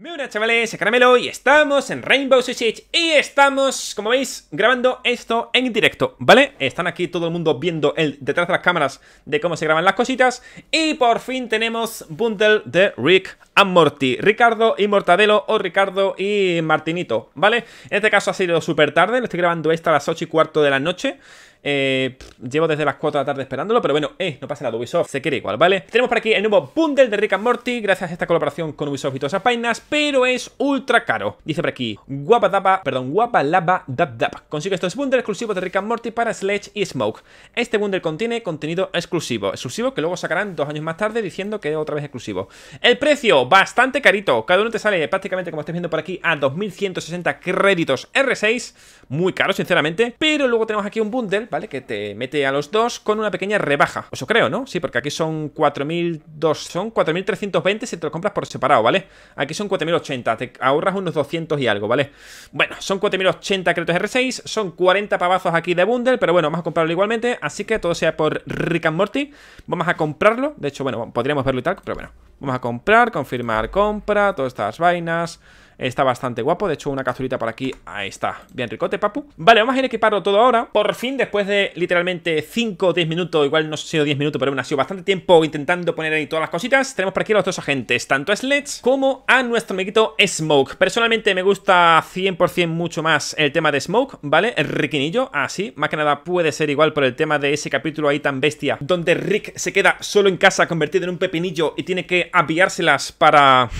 Muy buenas chavales, Caramelo y estamos en Rainbow Six Siege y estamos, como veis, grabando esto en directo, ¿vale? Están aquí todo el mundo viendo el detrás de las cámaras de cómo se graban las cositas y por fin tenemos bundle de Rick and Morty, Ricardo y Mortadelo o Ricardo y Martinito, ¿vale? En este caso ha sido súper tarde, lo estoy grabando esta a las 8 y cuarto de la noche eh, llevo desde las 4 de la tarde esperándolo, pero bueno, eh, no pasa nada, Ubisoft se quiere igual, ¿vale? Tenemos por aquí el nuevo bundle de Rick and Morty, gracias a esta colaboración con Ubisoft y todas esas páginas, pero es ultra caro. Dice por aquí, guapa dapa, perdón, guapa lava dap dap. Consigue estos bundles exclusivos de Rick and Morty para Sledge y Smoke. Este bundle contiene contenido exclusivo, exclusivo que luego sacarán dos años más tarde diciendo que es otra vez exclusivo. El precio, bastante carito, cada uno te sale prácticamente como estás viendo por aquí a 2160 créditos R6, muy caro sinceramente, pero luego tenemos aquí un bundle ¿vale? Que te mete a los dos con una pequeña rebaja. Eso creo, ¿no? Sí, porque aquí son dos son 4.320 si te lo compras por separado, ¿vale? Aquí son 4.080, te ahorras unos 200 y algo, ¿vale? Bueno, son 4.080 créditos R6, son 40 pavazos aquí de bundle, pero bueno, vamos a comprarlo igualmente, así que todo sea por Rick and Morty, vamos a comprarlo, de hecho, bueno, podríamos verlo y tal, pero bueno, vamos a comprar, confirmar compra, todas estas vainas... Está bastante guapo, de hecho una cazurita por aquí, ahí está, bien ricote, papu Vale, vamos a ir a equiparlo todo ahora Por fin, después de literalmente 5 o 10 minutos, igual no ha sido 10 minutos, pero aún ha sido bastante tiempo Intentando poner ahí todas las cositas, tenemos por aquí a los dos agentes Tanto a Sledge como a nuestro amiguito Smoke Personalmente me gusta 100% mucho más el tema de Smoke, ¿vale? El riquinillo, así, más que nada puede ser igual por el tema de ese capítulo ahí tan bestia Donde Rick se queda solo en casa convertido en un pepinillo y tiene que aviárselas para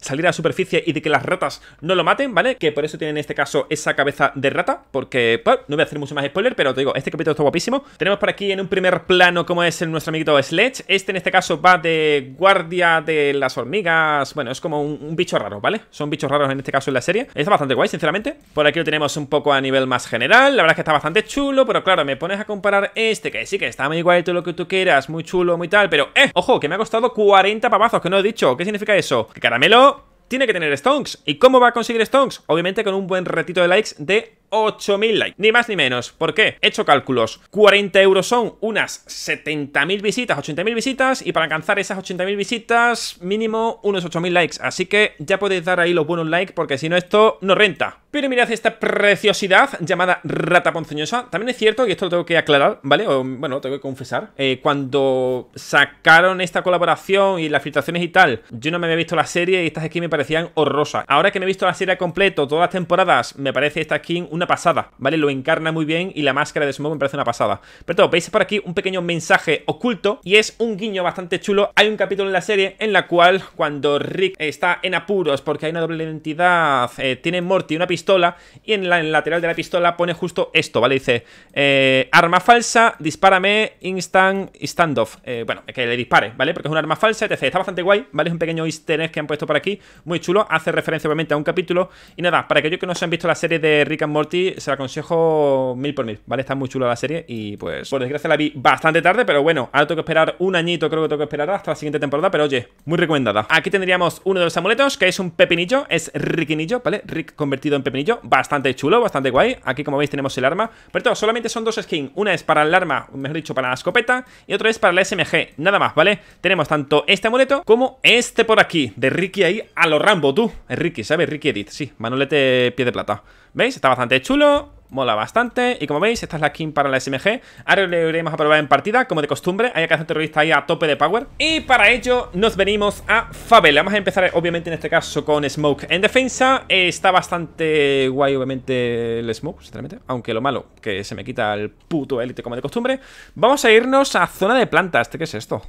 salir a la superficie y de que las ratas no lo maten, ¿vale? Que por eso tiene en este caso esa cabeza de rata, porque, pues, no voy a hacer mucho más spoiler, pero te digo, este capítulo está guapísimo. Tenemos por aquí en un primer plano como es nuestro amiguito Sledge. Este en este caso va de guardia de las hormigas, bueno, es como un, bicho raro, ¿vale? Son bichos raros en este caso en la serie. Está bastante guay, sinceramente. Por aquí lo tenemos un poco a nivel más general, la verdad es que está bastante chulo, pero claro, me pones a comparar este, que sí que está muy guay, todo lo que tú quieras, muy chulo, muy tal, pero, eh, ojo, que me ha costado 40 pavazos, que no he dicho, ¿qué significa eso? Que caramelo tiene que tener Stonks. ¿Y cómo va a conseguir Stonks? Obviamente con un buen ratito de likes de 8.000 likes. Ni más ni menos. ¿Por qué? He hecho cálculos. 40 euros son unas 70.000 visitas, 80.000 visitas. Y para alcanzar esas 80.000 visitas, mínimo unos 8.000 likes. Así que ya podéis dar ahí los buenos likes porque si no esto no renta. Pero mirad esta preciosidad llamada rata Ponceñosa. También es cierto, y esto lo tengo que aclarar, ¿vale? bueno, lo tengo que confesar. Eh, cuando sacaron esta colaboración y las filtraciones y tal, yo no me había visto la serie y estas skins me parecían horrorosas. Ahora que me he visto la serie completo, todas las temporadas, me parece esta skin un una pasada, ¿vale? Lo encarna muy bien y la máscara de Smoke me parece una pasada. Pero todo, veis por aquí un pequeño mensaje oculto y es un guiño bastante chulo. Hay un capítulo en la serie en la cual cuando Rick está en apuros porque hay una doble identidad, eh, tiene Morty una pistola y en, la, el lateral de la pistola pone justo esto, ¿vale? Dice, eh, arma falsa, dispárame, instant, standoff. Eh, bueno, que le dispare, ¿vale? Porque es un arma falsa, etc. Está bastante guay, ¿vale? Es un pequeño easter egg que han puesto por aquí, muy chulo. Hace referencia obviamente a un capítulo. Y nada, para aquellos que no se han visto la serie de Rick and Morty, te se la aconsejo mil por mil, ¿vale? Está muy chula la serie y pues, por desgracia la vi bastante tarde, pero bueno, ahora tengo que esperar un añito, creo que tengo que esperar hasta la siguiente temporada, pero oye, muy recomendada. Aquí tendríamos uno de los amuletos, que es un pepinillo, es riquinillo ¿vale? Rick convertido en pepinillo, bastante chulo, bastante guay. Aquí como veis tenemos el arma, pero todo, solamente son dos skins, una es para el arma, mejor dicho, para la escopeta, y otra es para la SMG, nada más, ¿vale? Tenemos tanto este amuleto como este por aquí, de Ricky ahí a lo Rambo, tú. Es Ricky, ¿sabes? Ricky Edith sí, manolete pie de plata. ¿Veis? Está bastante chulo mola bastante. Y como veis, esta es la skin para la SMG. Ahora le iremos a probar en partida, como de costumbre. Hay que hacer terrorista ahí a tope de power. Y para ello nos venimos a Fabel Vamos a empezar, obviamente, en este caso con Smoke en defensa. Eh, está bastante guay, obviamente, el Smoke, sinceramente. Aunque lo malo, que se me quita el puto élite como de costumbre. Vamos a irnos a zona de plantas. qué es esto?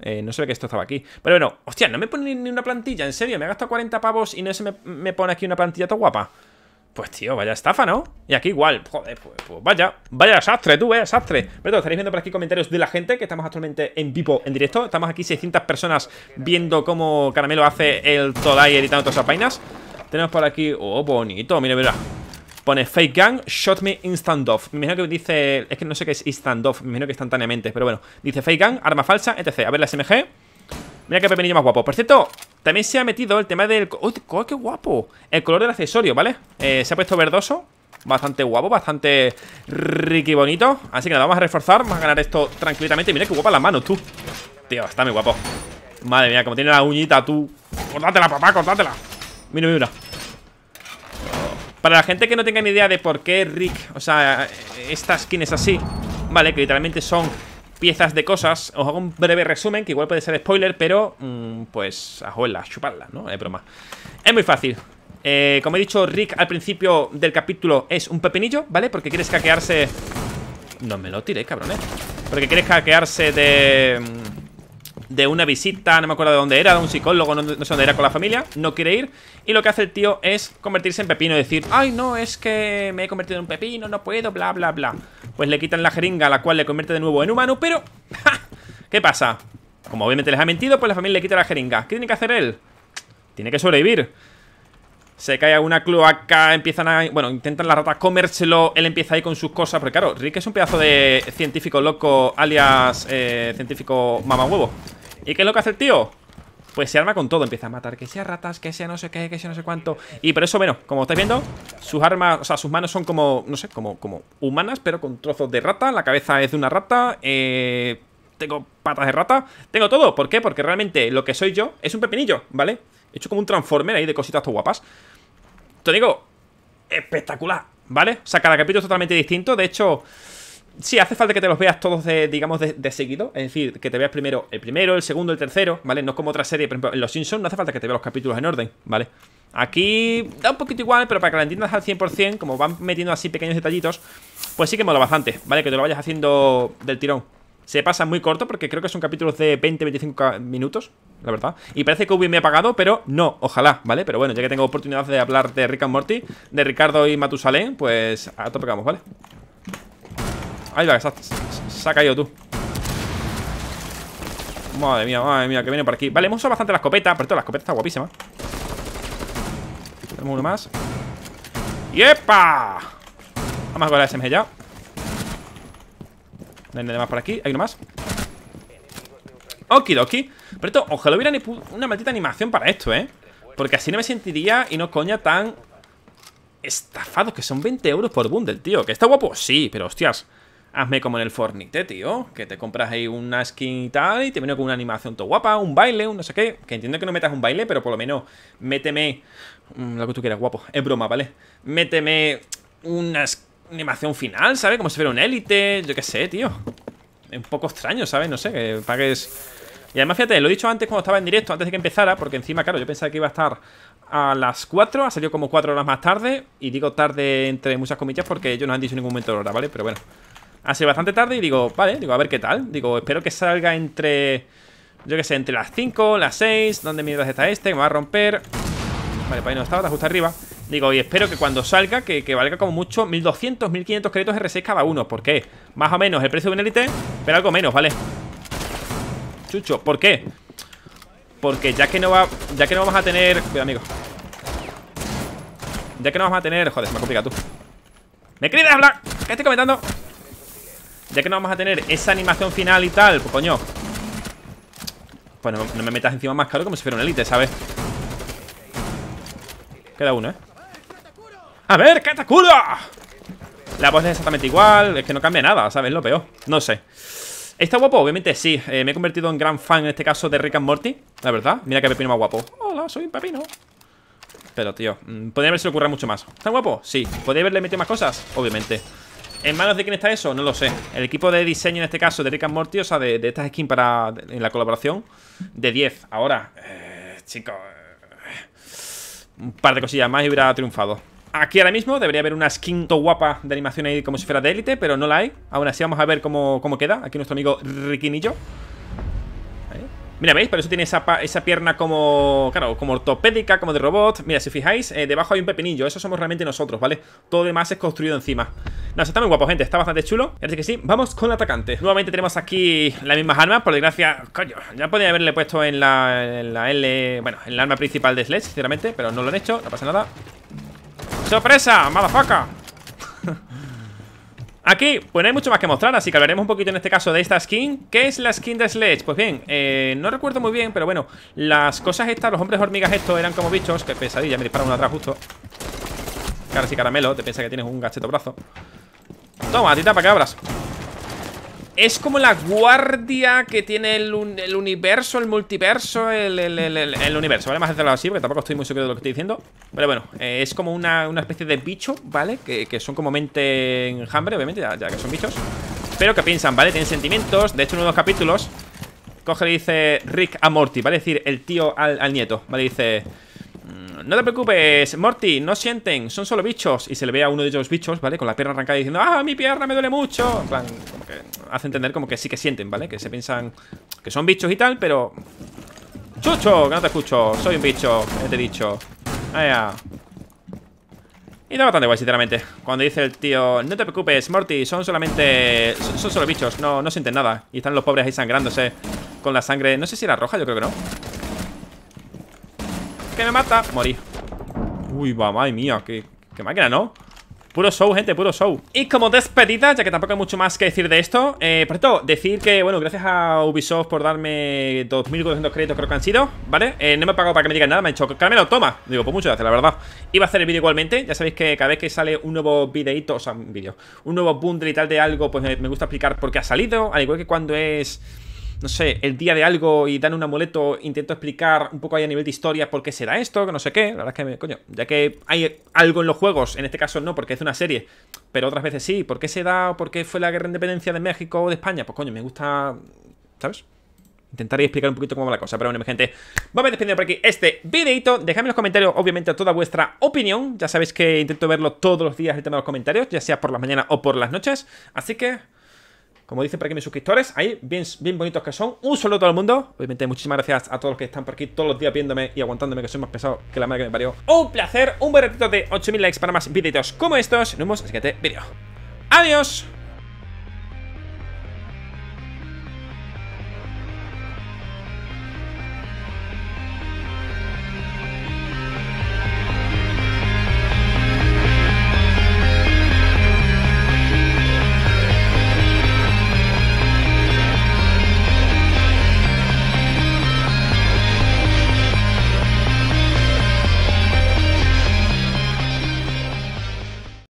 Eh, no no sé que esto estaba aquí. Pero bueno, hostia, no me pone ni una plantilla, en serio. Me ha gastado 40 pavos y no se me, me pone aquí una plantilla tan guapa. Pues tío, vaya estafa, ¿no? Y aquí igual, joder, pues, pues vaya Vaya sastre, tú, eh, sastre Pero estaréis viendo por aquí comentarios de la gente Que estamos actualmente en vivo, en directo Estamos aquí 600 personas viendo cómo Caramelo hace el Todai y todas esas vainas Tenemos por aquí, oh, bonito, mira, mira Pone fake Gun, shot me instant off Me imagino que dice, es que no sé qué es instant off Me imagino que instantáneamente, pero bueno Dice fake Gun, arma falsa, etc A ver la SMG Mira qué pepinillo más guapo. Por cierto, también se ha metido el tema del... ¡Uy, oh, qué guapo! El color del accesorio, ¿vale? Eh, se ha puesto verdoso. Bastante guapo, bastante y bonito. Así que nada, vamos a reforzar. Vamos a ganar esto tranquilamente. Mira qué guapa las manos, tú. Tío, está muy guapo. Madre mía, como tiene la uñita, tú. Cortátela, papá, cortátela. Mira, mira. Para la gente que no tenga ni idea de por qué Rick, o sea, eh, estas skin es así, ¿vale? Que literalmente son piezas de cosas. Os hago un breve resumen, que igual puede ser spoiler, pero mm, pues a chuparla, ¿no? Es broma. Es muy fácil. Eh, como he dicho, Rick al principio del capítulo es un pepinillo, ¿vale? Porque quiere escaquearse... No me lo tiré, cabrones. Porque quieres escaquearse de mm, de una visita, no me acuerdo de dónde era, de un psicólogo, no, sé dónde era con la familia, no quiere ir. Y lo que hace el tío es convertirse en pepino y decir, ay, no, es que me he convertido en un pepino, no puedo, bla, bla, bla. Pues le quitan la jeringa, la cual le convierte de nuevo en humano, pero... ¿Qué pasa? Como obviamente les ha mentido, pues la familia le quita la jeringa. ¿Qué tiene que hacer él? Tiene que sobrevivir. Se cae a una cloaca, empiezan a... Bueno, intentan las ratas comérselo, él empieza ahí con sus cosas, pero claro, Rick es un pedazo de científico loco, alias eh, Científico científico huevo ¿Y qué es lo que hace el tío? Pues se arma con todo, empieza a matar Que sea ratas, que sea no sé qué, que sea no sé cuánto Y por eso, bueno, como estáis viendo Sus armas, o sea, sus manos son como, no sé, como, como humanas Pero con trozos de rata La cabeza es de una rata eh, Tengo patas de rata Tengo todo, ¿por qué? Porque realmente lo que soy yo es un pepinillo, ¿vale? He hecho como un transformer ahí de cositas todo guapas Te digo, espectacular, ¿vale? O sea, cada capítulo es totalmente distinto De hecho... Sí, hace falta que te los veas todos, de, digamos, de, seguido. Es decir, que te veas primero el primero, el segundo, el tercero, ¿vale? No como otra serie, por ejemplo, en Los Simpsons no hace falta que te veas los capítulos en orden, ¿vale? Aquí da un poquito igual, pero para que la entiendas al 100%, como van metiendo así pequeños detallitos, pues sí que mola bastante, ¿vale? Que te lo vayas haciendo del tirón. Se pasa muy corto porque creo que son capítulos de 20-25 minutos, la verdad. Y parece que Ubi me ha apagado pero no, ojalá, ¿vale? Pero bueno, ya que tengo oportunidad de hablar de Rick and Morty, de Ricardo y Matusalén, pues a tope vamos, ¿vale? Ahí va, se, se ha caído tú Madre mía, madre mía, que viene por aquí Vale, hemos usado bastante la escopeta, pero cierto, la escopeta está guapísima Tenemos uno más ¡Yepa! Vamos a la SMG ya No hay más por aquí, hay uno más Okidoki Pero esto, ojalá hubiera una maldita animación para esto, ¿eh? Porque así no me sentiría y no coña tan estafados Que son 20 euros por bundle, tío Que está guapo, sí, pero hostias Hazme como en el Fortnite, tío. Que te compras ahí una skin y tal y te viene con una animación todo guapa, un baile, un no sé qué. Que entiendo que no metas un baile, pero por lo menos méteme... Mm, lo que tú quieras, guapo. Es broma, ¿vale? Méteme una animación final, ¿sabes? Como si fuera un élite, yo qué sé, tío. Es un poco extraño, ¿sabes? No sé, que pagues... Y además, fíjate, lo he dicho antes cuando estaba en directo, antes de que empezara, porque encima, claro, yo pensaba que iba a estar a las 4, ha salido como 4 horas más tarde, y digo tarde entre muchas comillas porque ellos no han dicho en ningún momento de hora, ¿vale? Pero bueno, Hace bastante tarde y digo, vale, digo, a ver qué tal. Digo, espero que salga entre, yo qué sé, entre las 5, las 6. ¿Dónde mierdas está este? me va a romper. Vale, para pues ahí no estaba, justo arriba. Digo, y espero que cuando salga, que, valga como mucho 1200, 1500 créditos R6 cada uno. ¿Por qué? Más o menos el precio de un élite, pero algo menos, ¿vale? Chucho, ¿por qué? Porque ya que no va. Ya que no vamos a tener. Cuidado, amigo. Ya que no vamos a tener. Joder, me complica tú. ¡Me quería hablar! ¿Qué estoy comentando? Ya que no vamos a tener esa animación final y tal Pues coño Pues no, me metas encima más caro como si fuera un élite, ¿sabes? Queda uno, ¿eh? ¡A ver, Katakura! La voz es exactamente igual Es que no cambia nada, ¿sabes? Lo peor No sé ¿Está guapo? Obviamente sí eh, Me he convertido en gran fan en este caso de Rick and Morty La verdad Mira que Pepino más guapo Hola, soy un Pepino Pero, tío mm, Podría haberse ocurrido mucho más ¿Está guapo? Sí ¿Podría haberle metido más cosas? Obviamente ¿En manos de quién está eso? No lo sé. El equipo de diseño en este caso de Rick and Morty, o sea, de, de estas skins para en la colaboración, de 10. Ahora, eh, chicos, eh, un par de cosillas más y hubiera triunfado. Aquí ahora mismo debería haber una skin to guapa de animación ahí como si fuera de élite, pero no la hay. Aún así vamos a ver cómo, queda. Aquí nuestro amigo Riquinillo. Mira, ¿veis? Pero eso tiene esa, esa, pierna como, claro, como ortopédica, como de robot. Mira, si fijáis, eh, debajo hay un pepinillo. Eso somos realmente nosotros, ¿vale? Todo demás es construido encima. No, está muy guapo, gente, está bastante chulo Así que sí, vamos con el atacante Nuevamente tenemos aquí las mismas armas, por desgracia Coño, ya podía haberle puesto en la, L Bueno, en la arma principal de Sledge, sinceramente Pero no lo han hecho, no pasa nada ¡Sorpresa! faca Aquí, pues no hay mucho más que mostrar, así que hablaremos un poquito en este caso de esta skin ¿Qué es la skin de Sledge? Pues bien, eh, no recuerdo muy bien, pero bueno Las cosas estas, los hombres hormigas estos eran como bichos Que pesadilla, me dispararon atrás justo Cara y caramelo, te piensa que tienes un gacheto brazo Toma, tita para cabras. Es como la guardia que tiene el, universo, el multiverso, el, universo, ¿vale? Más hacerlo así, porque tampoco estoy muy seguro de lo que estoy diciendo. Pero bueno, eh, es como una, especie de bicho, ¿vale? Que, son como mente enjambre, obviamente, ya, que son bichos. Pero que piensan, ¿vale? Tienen sentimientos. De hecho, en uno de los capítulos, coge y dice Rick a Morty, ¿vale? Es decir, el tío al, al nieto, ¿vale? Dice... Mm, no te preocupes, Morty, no sienten, son solo bichos. Y se le ve a uno de ellos bichos, ¿vale? Con la pierna arrancada diciendo, ¡ah, mi pierna me duele mucho! En plan, hace entender como que sí que sienten, ¿vale? Que se piensan que son bichos y tal, pero. ¡Chucho! Que no te escucho, soy un bicho, te he dicho. Y da bastante guay, sinceramente. Cuando dice el tío, no te preocupes, Morty, son solamente. Son, solo bichos, no, no sienten nada. Y están los pobres ahí sangrándose con la sangre. No sé si era roja, yo creo que no que me mata Morí Uy, va, madre mía qué, máquina, ¿no? Puro show, gente, puro show Y como despedida, ya que tampoco hay mucho más que decir de esto eh, Por cierto, decir que, bueno, gracias a Ubisoft por darme 2.400 créditos creo que han sido, ¿vale? Eh, no me he pagado para que me digan nada, me han dicho, lo toma Digo, pues mucho gracias, la verdad Iba a hacer el vídeo igualmente, ya sabéis que cada vez que sale un nuevo videito, o sea, un vídeo Un nuevo bundle y tal de algo, pues me gusta explicar por qué ha salido Al igual que cuando es no sé, el día de algo y dan un amuleto, intento explicar un poco ahí a nivel de historia por qué será esto, que no sé qué. La verdad es que, me, coño, ya que hay algo en los juegos, en este caso no, porque es una serie, pero otras veces sí, ¿por qué se da o por qué fue la guerra de independencia de México o de España? Pues coño, me gusta, ¿sabes? Intentaré explicar un poquito cómo va la cosa, pero bueno, gente Vamos a despedir por aquí este videito Dejadme en los comentarios, obviamente, toda vuestra opinión Ya sabéis que intento verlo todos los días El tema de los comentarios, ya sea por las mañanas o por las noches Así que... Como dicen por aquí mis suscriptores, ahí, bien, bien bonitos que son. Un saludo a todo el mundo. Obviamente, muchísimas gracias a todos los que están por aquí todos los días viéndome y aguantándome, que soy más pesado que la madre que me parió. Un placer, un buen ratito de 8000 likes para más videitos como estos. Nos vemos en el siguiente vídeo. ¡Adiós!